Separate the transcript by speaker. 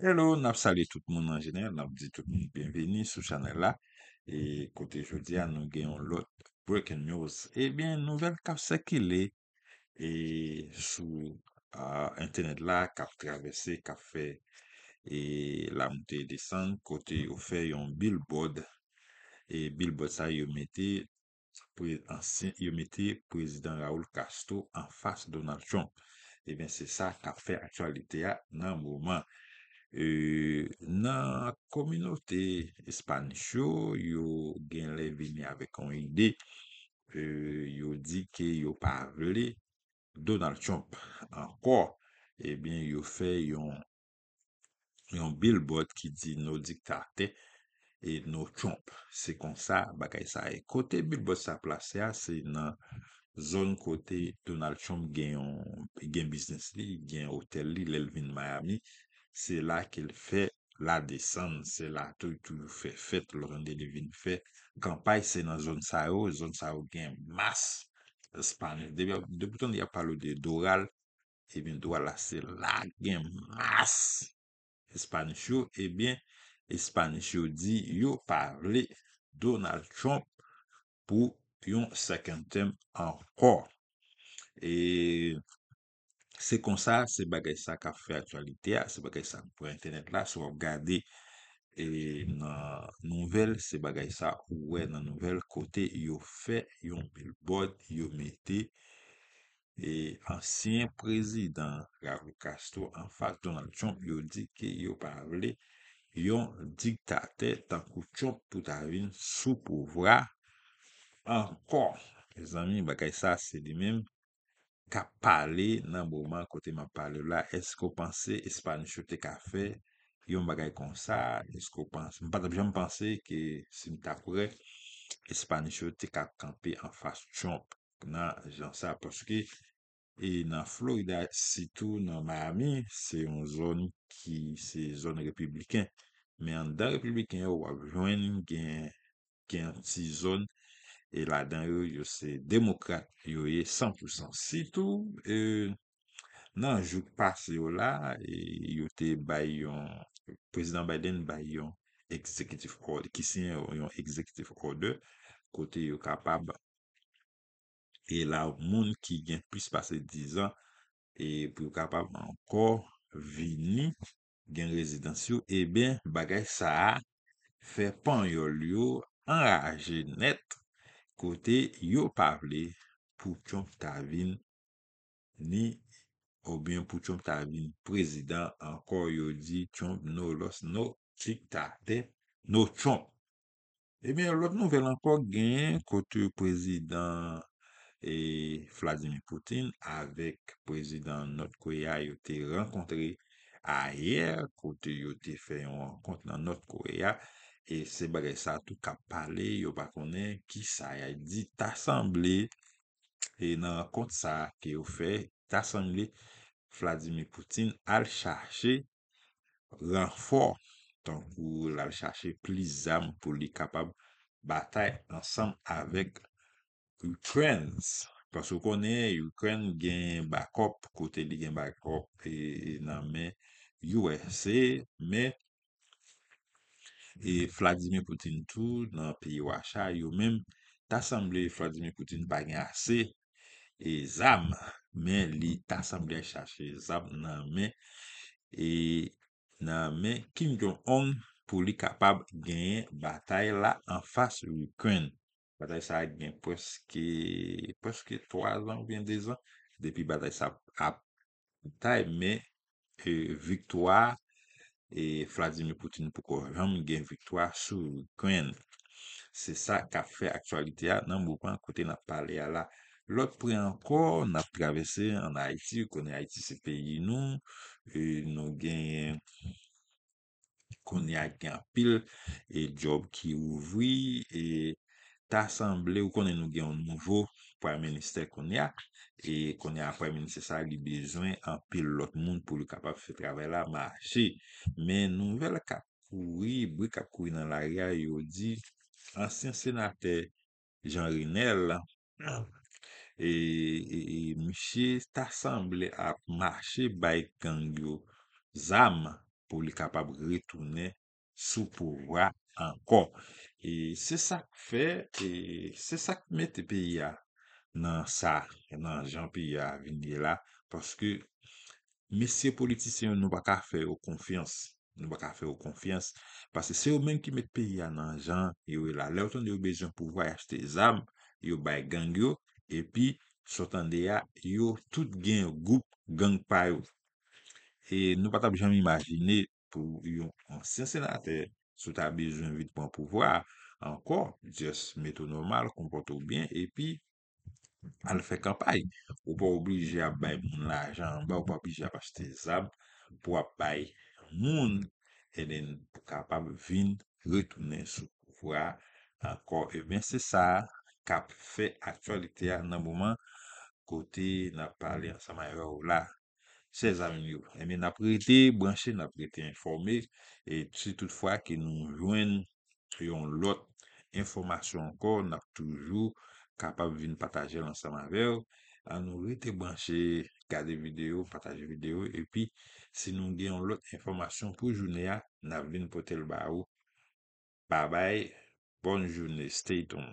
Speaker 1: Hello, nap sali tout moun an jener, nap di tout moun bienveni sou chanel la E kote jodi an nou gen yon lot Breaking News Ebyen nouvel kap se ki le E sou internet la kap travese, kap fe E la mouti desan kote ou fe yon billboard E billboard sa yon meti Yon meti prezident Raoul Castro an fas Donald Trump Ebyen se sa kap fe actualite ya nan mouman E nan kominote espanish yo, yo gen levini avek an ide, e yo di ke yo parli Donald Trump. Anko, ebyen yo fe yon billboard ki di no diktate e no Trump. Se kon sa, bakay sa e kote, billboard sa plase a, se nan zon kote Donald Trump gen biznes li, gen hotel li, lelvin Miami. Se la kel fè la desan, se la tou tou fè fèt, lor an de devin fè. Kampay se nan zon sa ou, zon sa ou gen mas. De bouton ya palou de Doral, e eh bin do ala se la gen mas. Espanyou, e bin, Espanyou di yo eh pavle Donald Trump pou yon sekentem anko. E... Se kon sa, se bagay sa ka fe atualite ya, se bagay sa pou internet la, se wap gade e, nouvel, se bagay sa ouwe nan nouvel kote, yo fe, yon bilbot, yo mete. E ansyen prezident Ravoukastou, anfa Donald Trump, yo di ke yo pavle, yon diktate tankou chouk pou ta vin soupouvra. Ankor, les ami, bagay sa se di menm. ka pale nan mouman kote ma pale la, esko panse espanishou te ka fe, yon bagay kon sa, esko panse, mpa tabi jan panse ki si mta koure, espanishou te ka kampe an fas chomp, nan jan sa, poske e nan Florida, sitou nan Miami, se yon zon ki se zon republikan, men an dan republikan yo wap jwen gen si zon, e la dan yo yo se demokrate, yo ye 100% sitou, e, nan jou pase yo la, e, yo te bay yon, prezident Biden bay yon, ekzekitif kode, kisi yon ekzekitif kode, kote yo kapab, e la moun ki gen pwis pase 10 an, e pou yo kapab anko, vini gen rezidansiyou, e ben bagay sa, fe pan yo liyo, anraje net, Kote yo pavle pou chomp ta vin ni oubyen pou chomp ta vin prezidant ankor yo di chomp nou los nou chik ta te nou chomp. Ebyen eh lot nou vel ankor gen kote prezidant e, Vladimir Poutine avek prezidant Not Korea yo te renkontre ayer kote yo te fè yon renkontre nan Not Korea. E se bagay sa tou kap pale, yo pa konen ki sa yay di tasemble. E nan kont sa ke yo fe, tasemble Vladimir Putin al chache renfor. Ton kou lal chache plizam pou li kapab batay ansam avek Ukraine. Pas yo konen Ukraine gen bakop, kote li gen bakop e nan men USA, men Ukraine. E Vladimir Putin tou nan piye wacha yo menm tasamble Vladimir Putin bagen ase e zam men li tasamble a chache zam nan men. E nan men kim joun on pou li kapab genye batay la an fas yu kwen. Batay sa agen preske 3 an ou bien 2 an depi batay sa ap tay men e viktoa. E fladimi poutin pou korjam gen viktoa sou kwen. Se sa ka fe aktualite a nan moukwan kote nan pale a la. Lot pou ankor nan pravese an Haiti, konen Haiti se peyi nou. E nou gen konen a gen pil. E job ki ouvri. E ta asemble ou konen nou gen nouvo, pou ameniste kon ya, e kon ya apoy ameniste sa li bezwen, an pil lot moun pou li kapap fwe travè la marchè. Men nouvel kap koui, boui kap koui nan larya yo di, ansen senate Jean Rinelle, e, e miche ta asemble ap marchè baykang yo, zam pou li kapap ritounè, sou pouwa ankon. E se sak fè, se sak mette piya nan sa, nan jan piya vini la, paske mesye politisyon nou baka fè ou konfians, nou baka fè ou konfians, paske se ou men ki mette piya nan jan, yo e la, lew tonde yo bejan pouwa yashte zam, yo bay gang yo, epi, sotande ya, yo tout gen ou goup gang payo. E nou pata bi jan imajiney, pou yon konsensenate sou ta bejoun vide pou an pouvwa, ankon, jes meto normal, kompoto bin, epi, al fe kampay, ou pa oblije ap bay moun la ajan anba, ou pa oblije ap achete zab, pou ap bay moun, elen pou kapab vin retounen sou pouvwa, ankon, e ben se sa, kap fe aktualite an nan mouman, kote nan pali an sa mayor ou la, Sez amin yo. Eme eh nap rete branshe, nap rete informe. Et si toutfwa ki nou jwen, ki yon lot informasyon anko, nap toujou kapab vin pataje lansaman vew. An nou rete branshe, kade video, pataje video. E pi, si nou gen lot informasyon pou jounia, nap vin potel ba ou. Ba bay, bon jouni, stay ton.